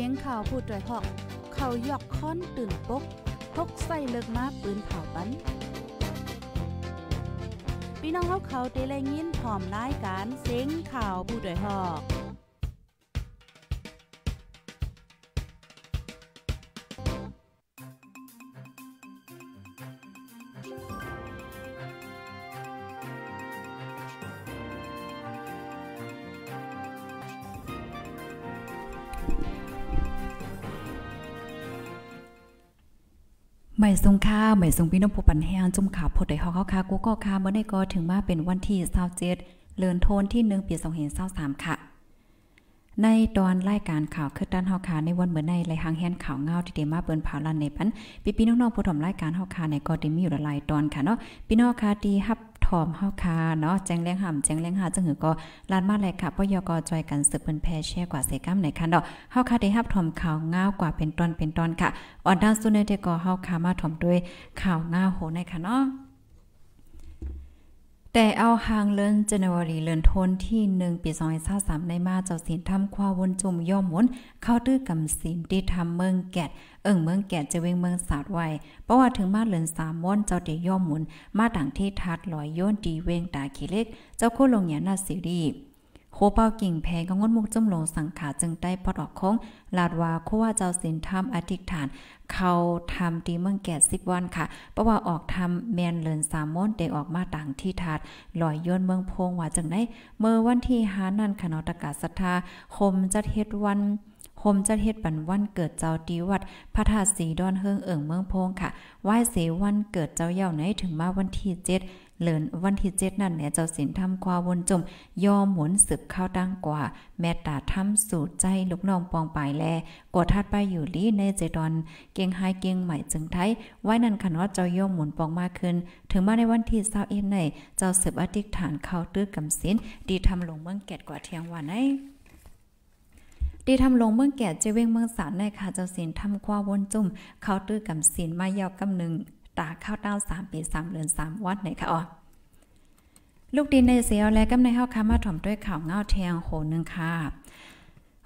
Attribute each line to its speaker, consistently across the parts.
Speaker 1: สียงข่าวพูดด้วยหอก เขายอกค้อนตื่นปกพกใส่เลิกมาปืนเผาปันพี่น้องเฮาเขาเต้แลยินพร้อม้ายการเสียงข่าวผู้ด้วยหอกไม่ทรงค่าไม่ทรงพี่น้องผู้ปันแห้งจุ่มข่าวพดได้หอกข้าวขากูก็ค่เมื่อได้ก็ถึงมาเป็นวันที่27เลือนโทนที่1ปี2023ค่ะ ในตอนรายการข่าวคือด้านเฮาคาในวันเมื่อในรายหางแฮนข่าวเงาที่เดวมาเปิ้นผ่าลันในพันพี่ๆน้องๆผู้ถมารายการเฮาคาในก็ได้มีอยู่หลายตอนค่ะเนาะพี่น้องคาะที่รับทอมเฮาคาเนาะแจ้งแรงห่ำแจ้งแรงหาจังหือก็ลานมาเลยค่ะปยกจอยกันสืบเป็นแพแช่กว่าเสก้าไหนคัะเนาะเฮาคาได้รับทอมข่าวง้าวกว่าเป็นตอนเป็นตอนค่ะ ออนด้านสุเนเตก็เฮาคามาทอมด้วยข่าวง้าวโหในค่ะเนาะแต่เอาหางเลินเจนวารีเลินทนที่หนึ่งปีสองเศราสามในมาเจ้าศีลทำความวนจุ่มย่อมมุน เข้าตื้อกำศีลที่ทำเมืองแกดเอิ่งเมืองแกดจะเวงเมืองสาดไว้เพราะว่าถึงมาเลินสามม้นเจ้าเดียย่อมมุนมาต่างที่ทัดลอยโยนดีเวงตาขีเล็ก เจ้าโคลงียานาสิรีโคเป้ากิ่งแพงก็งดมุกจุ่มลงสังขาจึงได้ปอดออกคงลาดว่าู่ว่าเจ้าศิลธรรมอธิษฐาน เขาทำตีเมืองแก่สิบวันค่ะเพราะว่าออกทำแมนเลินสามมอนเดออกมาต่างที่ถาดลอยย่นเมืองพงว่าจึงได้เมื่อวันที่หานั่นขนอตกาศรัทธาคมจะเฮ็ดวัน คมจะเฮ็ดปันวันเกิดเจ้าตีวัด พระธาตุสีดอนเฮิงเอิ่งเมืองพงค่ะไหว้เสวันเกิดเจ้าเย่าไหนถึงมาวันที่เจ็ดเลินวันที่เจ็ดนั่นแม่เจ้าสินทำความวนจมยอมหมุนสึกเข้าตั้งกว่า แม่ตาทำสูรใจลูกน้องปองปายแลกดทัดไปอยู่ลี้ในเจดอนเกียงไฮเกียงใหม่จึงไทย ไว้นั่นขันว่าเจ้าย่อมหมุนปองมากขึ้น ถึงมาในวันที่เศร้าเอ็นใน เจ้าสืบอธิษฐานเข้าตื้อกำสิน ดีทำลงเมืองแกดกว่าเทียงวันไอดีทำลงเมืองแก่เจิ่งเมืองสารในค่ะเจ้าสินทำความวนจุ่มเขาตื้อกับินลมายาวกำหนึ่งตาเข้าเต้าสามปีสามเดือนสามวัดไหนค่ะอ๋อ ลูกดินในเสียวและกำในเฮาคามาถ่อมด้วยข่าวเงาเทียงโหนึงค่ะ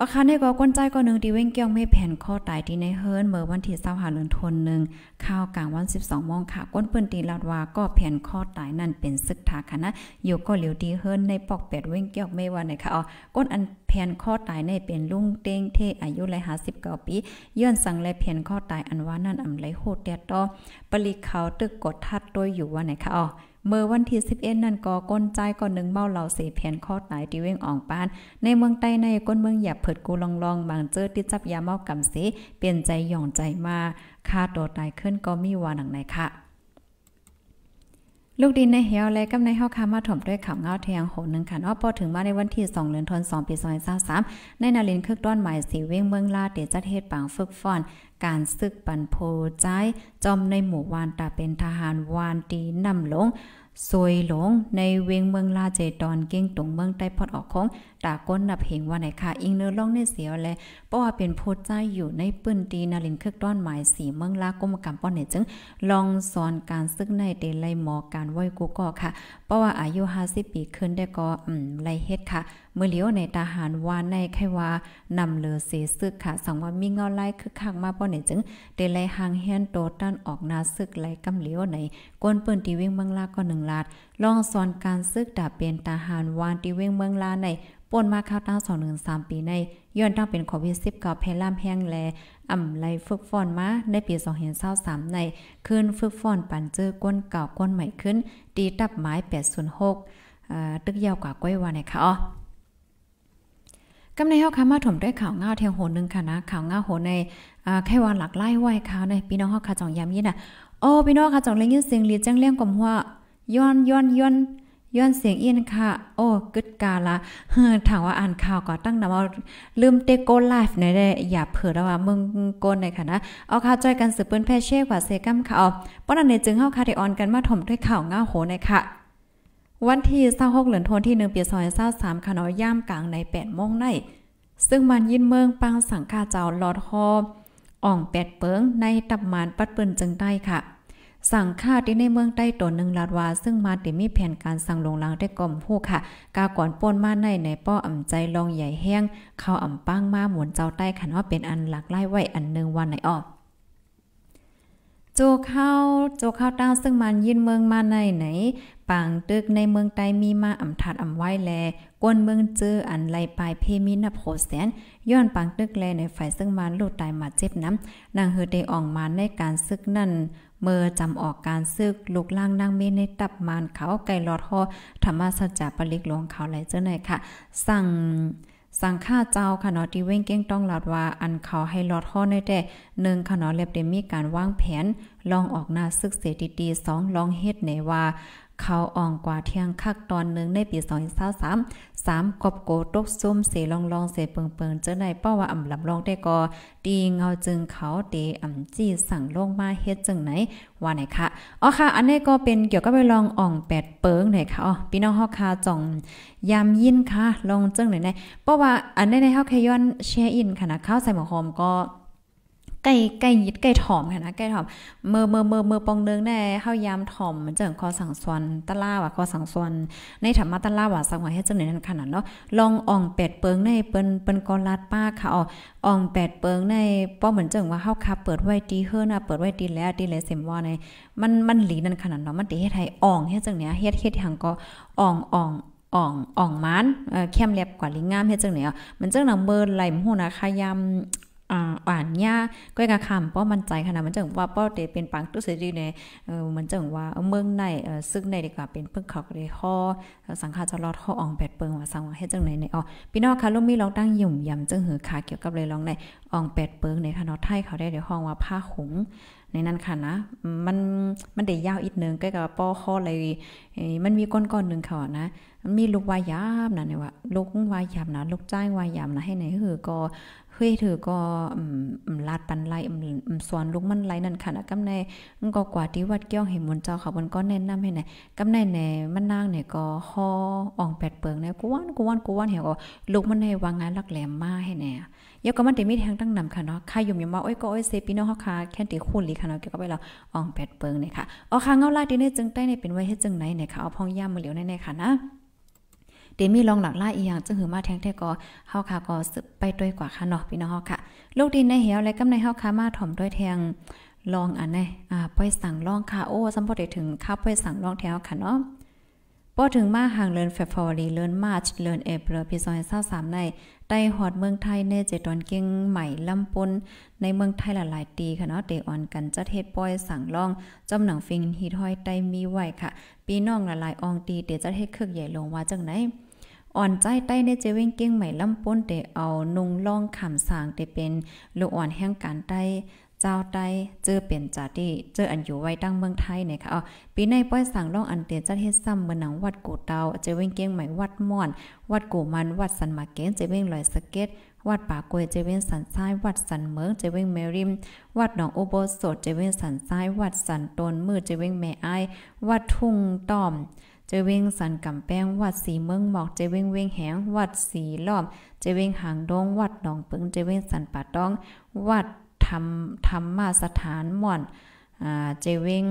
Speaker 1: อาคารนี่ก็ก้นใจก็หนึ่งดีเว้งเกี่ยงไม่แผ่นข้อตายที่ในเฮิร์นเมื่อวันที่เศร้าหาเลือนทนหนึ่งข้าวกลางวัน12โมงค่ะ ก้นปืนตีลาดวา ก็แผ่นข้อตายนั่นเป็นซึกทาคณะนะอยู่ก็เหลียวดีเฮิร์นในปอกแปดเว้งเกี่ยงไม่วันไหนค่ะอ๋อก้นอันแผ่นข้อตายในเป็นลุงเต้งเทอายุไรหาสิบเก้าปีเยื่อนสั่งละ แผ่นข้อตายอันว่านั่นอำไรโหดเดียต่อปริเขาตึกกดทัดตัวอยู่วันไหนค่ะอ๋อเมื่อวันที่ 11นั่นก็ก้นใจก่อนหนึ่งเมาเหล่าเสแผ่นคอดหลายที่เว้งอ่องปาน ในเมืองใต้ในก้นเมืองหยับเผิดกูลองลองบางเจอติดจับยาเมากำเสเปลี่ยนใจหย่องใจมา ค่าตัวตายขึ้นก็มีว่าหนังไหนค่ะลูกดินในเหี่ยวและกำในเฮาคามาถ่อมด้วยข่าวเงาเทียงโหนึงค่ะอนอพอถึงมาในวันที่2เดือนธันวาคมปี2023ในนาลินคึกด้อนหมายสีเว้งเมืองลาเตจัดเฮ็ดปังฝึกฟ้อน การสึกปันโพใจจอมในหมู่วานตาเป็นทหารวานตีนำลงซวยหลงในเวงเมืองลาเจตอนเก้งตรงเมืองใต้พอดออกของตาก้นนับเหงว่าไหนค่ะ อิงเนื้อล่องเนเสียวและเพราะว่าเป็นโพดใจอยู่ในปื้นตีนาลินเครื่องต้อนหมายสีเมืองลาก้มกรรมป้อนเนี่ยจึง ลองสอนการซึกในเลัยหมอการไหวกูก็ค่ะเพราะว่าอายุ50ปีขึ้นได้ก็อืมไรเฮ็ดค่ะเมื่อเลี้ยวในทหารวานในไขว่านำเลือเสซึกค่ะสองว่ามีเงาไล่คึกคักมาป้อนเนี่ยจึง เดลัยหางเฮียนโตต้านออกนาซึกไลกำเลี้ยวในก้นปื้นตีเวงเมืองลาก็หนึ่งลาดลองสอนการซึกดาบเป็นทหารวานที่เว้งเมืองลาในป่นมาข้าวตั้งสองหนึ่งสามปีในย้อนตั้งเป็นโควิดสิบเก้าแพร่ามแห้งแลอ่ำไรฝึกฟอนมาในปีสองเห็นเศร้าสามในขึ้นฝึกฟอนปันเจอก้นเก่าก้นใหม่ขึ้นตีตับไม้แปดศูนย์หกตึกยาวกว่าก้อยวานในคะอ๋อกำในเฮาคาะมาถมด้วยข่าวเงาเทียงโหนึงค่ะนะข่าวเงาโหในแค่วันหลักไล่ไหวข่าวในพี่น้องเฮาค่ะจองยามยี่น่ะโอ้พี่น้องค่ะจองเลยยินเสียงเลียแจ้งเลี้ยงกลมหัวย้อนย้อนย้อนย้อนเสียงอินค่ะ โอ้กึดกาละเฮ้ถามว่าอ่านข่าวก็ตั้งนตว่าลืมเตโก ไลฟ์ไหนได้ อย่าเผื่อแล้วว่ามึงโกนในค่ะนะ เอาข่าวจอยกันสืบเปิ้นแพ่เช่กว่าเซกัมค่ะเอาป้อนันในจึงเข้าคารดออนกันมาถมด้วยข่าวง่าโหในค่ะ วันที่26เหลือนทนที่1เปียซอย23คาะนอย่ามกลางใน8โมงในซึ่งมันยินเมืองปังสังฆาเจ้าลอดคออ่องแปดเปิงในตับมานปัดเปิ้นจึงได้ค่ะสั่งค่าที่ในเมืองใต้ตนหนึ่งลาดวา ซึ่งมาติมีแผนการสั่งลงลางได้กล่อมผู้ค่ะ กาก่อนป้นมาในในป้ออ่ำใจลองใหญ่แห้งเข้าอ่ำป้งมาหมุนเจ้าใต้ขันว่าเป็นอันหลักไล่ไว้อันหนึ่งวันไหนออกโจเข้าโจเข้าต้าซึ่งมันยินเมืองมาในไหนปางตึกในเมืองใต้มีมาอ่ำถัดอ่ำไว้แลกวนเมืองเจออันไลปลายเพมินับโหแสนย้อนปางตึกแลในฝ่ายซึ่งมันลูกตายมาเจ็บน้ำนางเฮอได้อ่องมาในการซึกนั่นเมื่อจำออกการซึกลูกล่างนางเมในตับมานเขาไก่หลอดหอธรรมสาจจะปริกหลวงเขาไหลเจ้าหน่อยค่ะ สั่งสังฆ่าเจ้าข่ะนาะที่เว้งเก้งต้องหลัดว่า อันเขาให้ลอดข้อในแต่หนึ่งค่นาะเล็บเดมีการวางแผน ลองออกหน้าซึกเสดีๆสองลองเฮ็ดไหนว่าเขาอ่องกว่าเที่ยงคักตอนนึงในปี2023 3กบโกตกซุ่มเสลองลองเสเปิงเปิงเจอในเป้าว่าอ่ำลำลองได้กอดีเงาจึงเขาเตอ่ำจี้สั่งลงมาเฮ็ดจึงไหนว่าไหนคะอ๋อค่ะอันนี้ก็เป็นเกี่ยวกับไปลองอ่องแปดเปิงไหนค่ะอ๋อพี่น้องเฮาค่ะจ่องยามยินค่ะลองจึงไหนไหนเพราะว่าอันนี้ในเฮาแค่ย้อนแชร์อินค่ะนะข้าวใส่หมอหอมก็ไก่ไก่ยิดไก่ถ่อมค่ะนะไก่ถ่อมเมื่อเมื่อเมื่อเมื่อปองเนืองได้เ้ายามถ่อมเันจังคอสังสวนตะล่าว่ะคอสังสวนในธรรมะตะล่าว่ะสังหวยเฮ้เจ้งเหนนั้นขนาดเนาะลองอ่องแปดเปิงในเปิลนเปิลนกอลาดป้าค่ะอ่องแปดเปิงในป้อเหมือนเจิงว่าเ้าคาเปิดไว้ตีเฮือนะเปิดไว้ตีแล้วตีแล้วเสมว่าในมันมันหลีนั้นขนาดเนาะมันตีเฮ้ไทยอ่องเฮ้เจ้งเนี้ยเฮ็ดเฮ็ดทางก็อ่องอ่องอ่องอ่องมันเอ่อแคมเล็บกว่าลิงงามเฮ็ดจังไหนอ่ะมันจังนำเอินไหลหูนะคายามอ่านยาก้อยกะคำป้อมันใจขนาดมันจังว่าป้อเตเป็นปังตุ้เสรีในเออมันจังว่าเมืองในเออซึ่งในดีกว่าเป็นเพิ่งเขาเลยข้อสังฆาจะรอดข้ออ่องแปดเปิงว่าสังว่าให้จังไหนในอ๋อพี่น้องคะลูกมีลองตั้งยุ่มยำจังหือขาเกี่ยวกับเลยลองในอ่องแปดเปิงในคณะนาไทยเขาได้เดี๋ยวห้องว่าผ้าหุงในนั้นค่ะนะ มันมันเด้ยาวอีกนึงใกล้กับป้อข้อเลย มันมีก้อนก้อนหนึ่งค่ะนะมีลูกวายยามนะเนี่ยว่าลูกวายยามนะลูกจ้ายวายามนะให้ไหนหือก็เฮ้ยเธอก็อืมลาดปันไลอืมสอนลุกมันไลนั่นค่ะนะกำในก็กว่าที่วัดเกี้ยวเห็นมนเจ้าเขามันก็แนะนำให้ไหนกำในในมันนางเนี่ยก็ฮออ่องแปดเปิงเนี่ย กวนกวนกวนเหี่ยก็ลุกมันในวางงานลักแหลมมาให้แน่ยก็มันเดมีแทงตั้งนำค่ะเนาะค่ะยมยมว่าโอ้ยก็โอ้ยเซพี่น้องเฮาค่ะ แค่ติคุณลีค่ะเนาะ เกี่ยวกับเราอ่องแปดเปิงเนี่ยค่ะอ๋อค่ะเงาลาดที่นี่จึงใต้เนเป็นไว้เฮ็ดจึงไหนเนี่ยค่ะ เอาพ่องย่ามาเหลียวแน่ๆค่ะนะเดมีลองหลักล่าอีหยังจึงหือมาแทงแท้กอเฮาค่ะก็สืบไปด้วยกว่าค่ะเนาะพี่น้องเฮาค่ะลูกดินในเหวและกำในเฮาค่ะมาถ่อมด้วยแทงลองอันไหนอ่าป้อยสั่งลองค่ะ โอ้สัมพอได้ถึงข้าป้อยสั่งลองแถวค่ะเนาะพอถึงมาห่างเลินเฟบฟอรีเลินมาร์ชเลินเอเปรพีซอยเศร้าสามใน ใต้หอดเมืองไทยเนเจตอนเก่งใหม่ลำปุนในเมืองไทยหลายๆตีค่ะเนาะเดออนกันจะเทศป้อยสั่งล่องจอมหนังฟิงฮีทอยไตมีไหวค่ะ ปีน้องหลายๆอองตีเดจะเทศเครืองใหญ่ลงว่าจังไหนอ่อนใจใต้ในเจเว้งเก้งใหม่ลำป้นแต่เอานุงล่องขำสางแตเป็นโลอ่อนแห่งการใต้เจ้าใต้เจอเปลี่ยนจาที่เจออันอยู่ไว้ตั้งเมืองไทยเนี่ยค่ะอ๋อปีในป้อยสั่งล่องอันเตียจัดเฮ็ดซ้ำเมืองหนังวัดกูเตาเจเว้งเก้งใหม่วัดม่อนวัดกูมันวัดสันมาเก้นเจเว้งลอยสเก็ตวัดป่ากวยเจเว้งสันทรายวัดสันเมืองเจเว้งเมริม วัดหนองอุโบสถเจเว้งสันทราย วัดสันตนมือเจเว้งแม่อ้ายวัดทุ่งต้อมเจเวงสันกำแป้งวัดสีเมืองหมอกเจเวงเว้งแหงวัดสีลอบ เจเวงหางดงวัดหนองปึงเจเวงสันป่าตองวัดทำรมธรรมาสถานหม่อนเจเวง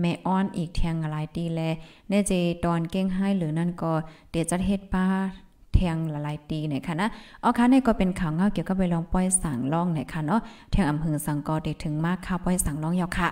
Speaker 1: แม่อ้อนอีกแทงหลายตีแลเนเจตอนเก้งให้หรือนั่นก็เดี๋ยวจะเฮ็ดป้าแทงหลายตีไหนคะนะเอาค่ะนี่ก็เป็นข่าวเงาเกี่ยวกับไปลองป้อยสั่งล่องไหนคะเนาะแทงอำเภอสังกอเด็กถึงมากค่ะป้อยสั่งล่องยาวค่ะ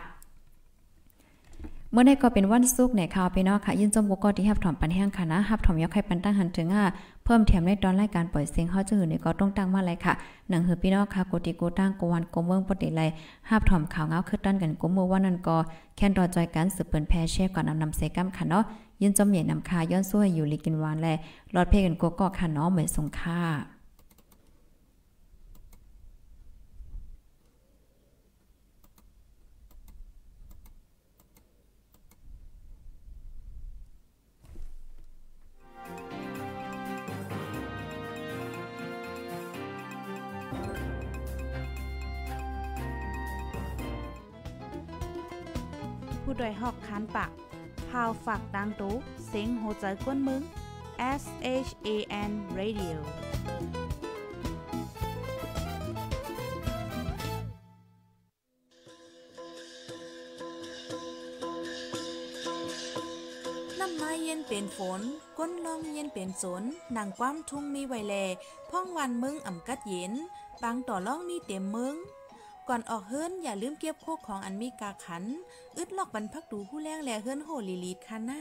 Speaker 1: มื่อได้ก็เป็นวันสุกในข่าวพี่น้องค่ะยินจมกุก็ที่ฮับถอมปันแห้งค่ะนะฮับถอมยกให้ปันตั้งหันถึงอ่ะ เพิ่มแถมในตอนรายการปล่อยเสียงเฮาจื้อนี่ก็ต้องตั้งมาเลยค่ะ หนังหือพี่น้องค่ะโกติโกตั้งโกวันโกเมืองปฏิไลฮับถอมข่าวเงาขึ้นั้นกันโกเมื่อวันนั้นก็แค่นรอจอยกันสืบเปิ่นแพแช่ก่อนนำนำเซกัมค่ะเนาะยินจมเหย่นำคาย้อนสู้ให้อยู่ลีกินวานแลรอดเพกันโกก็ค่ะเนาะเหมือนสงค่าผู้ดยหอกคันปากพาวฝากดังตู้เสียงโหใจกวนมึง S H A N Radio น้ำม้เย็นเป็นฝนก้นลองเย็นเป็นสนนางความทุ่งมีไวแลพ่องวันมึงอ่ำกัดเย็นปังต่อล่องมีเต็มมึงก่อนออกเฮิรนอย่าลืมเก็บโคกของอันมีกาขัน อึดลอกบรรพักดูผู้แรงแลเฮิรนโหลีลีดคหน้า